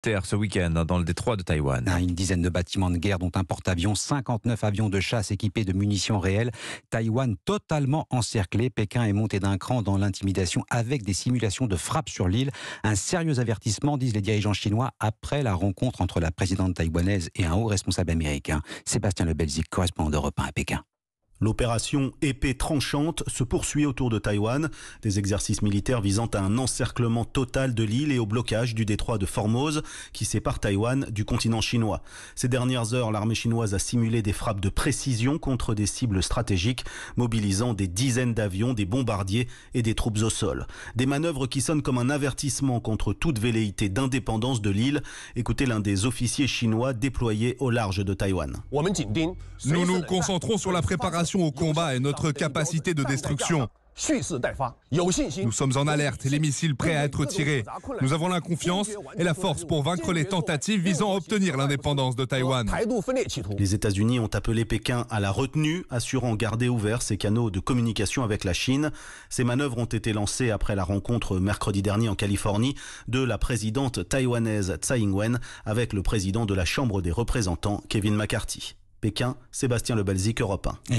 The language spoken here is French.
terre ce week-end hein, dans le détroit de Taïwan. Ah, une dizaine de bâtiments de guerre, dont un porte-avions, 59 avions de chasse équipés de munitions réelles. Taïwan totalement encerclé. Pékin est monté d'un cran dans l'intimidation avec des simulations de frappe sur l'île. Un sérieux avertissement, disent les dirigeants chinois, après la rencontre entre la présidente taïwanaise et un haut responsable américain. Sébastien Lebelzik, correspondant d'Europe 1 à Pékin. L'opération épée tranchante se poursuit autour de Taïwan, des exercices militaires visant à un encerclement total de l'île et au blocage du détroit de Formose qui sépare Taïwan du continent chinois. Ces dernières heures, l'armée chinoise a simulé des frappes de précision contre des cibles stratégiques, mobilisant des dizaines d'avions, des bombardiers et des troupes au sol. Des manœuvres qui sonnent comme un avertissement contre toute velléité d'indépendance de l'île. Écoutez l'un des officiers chinois déployés au large de Taïwan. Nous nous concentrons sur la préparation au combat et notre capacité de destruction. Nous sommes en alerte, les missiles prêts à être tirés. Nous avons la confiance et la force pour vaincre les tentatives visant à obtenir l'indépendance de Taïwan. Les États-Unis ont appelé Pékin à la retenue, assurant garder ouverts ses canaux de communication avec la Chine. Ces manœuvres ont été lancées après la rencontre mercredi dernier en Californie de la présidente taïwanaise Tsai Ing-wen avec le président de la Chambre des représentants, Kevin McCarthy. Pékin, Sébastien Lebelzik, Europe 1.